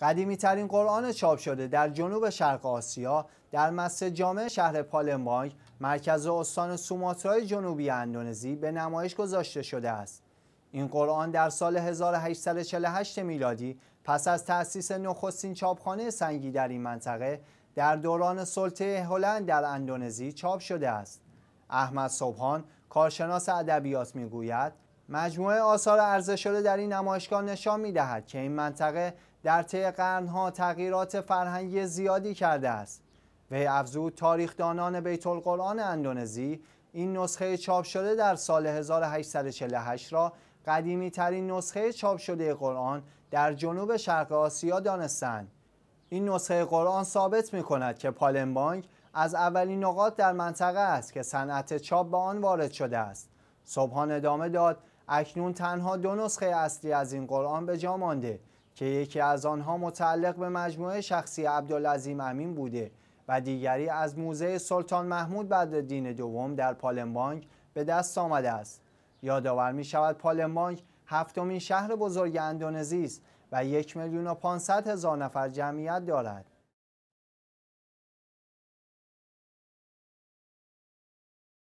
قدیمی ترین قرآن چاپ شده در جنوب شرق آسیا در مسجد جامع شهر پالمبانگ مرکز استان سوماترای جنوبی اندونزی به نمایش گذاشته شده است. این قرآن در سال 1848 میلادی پس از تأسیس نخستین چاپخانه سنگی در این منطقه در دوران سلطه هلند در اندونزی چاپ شده است. احمد صبحان کارشناس ادبیات میگوید مجموعه آثار شده در این نمایشگاه نشان دهد که این منطقه در طی قرنها تغییرات فرهنگی زیادی کرده است وی افزود تاریخدانان بیت القرآن اندونزی این نسخه چاپ شده در سال 1848 را قدیمی ترین نسخه چاپ شده قرآن در جنوب شرق آسیا دانستند این نسخه قرآن ثابت می کند که پالمبانگ از اولین نقاط در منطقه است که صنعت چاپ به آن وارد شده است صبحان ادامه داد اکنون تنها دو نسخه اصلی از این قرآن به جا مانده که یکی از آنها متعلق به مجموعه شخصی عبدالعظیم امین بوده و دیگری از موزه سلطان محمود دین دوم در پالمبانگ به دست آمده است یادآور می شود هفتمین شهر بزرگ اندونزی است و یک میلیون و پانصد هزار نفر جمعیت دارد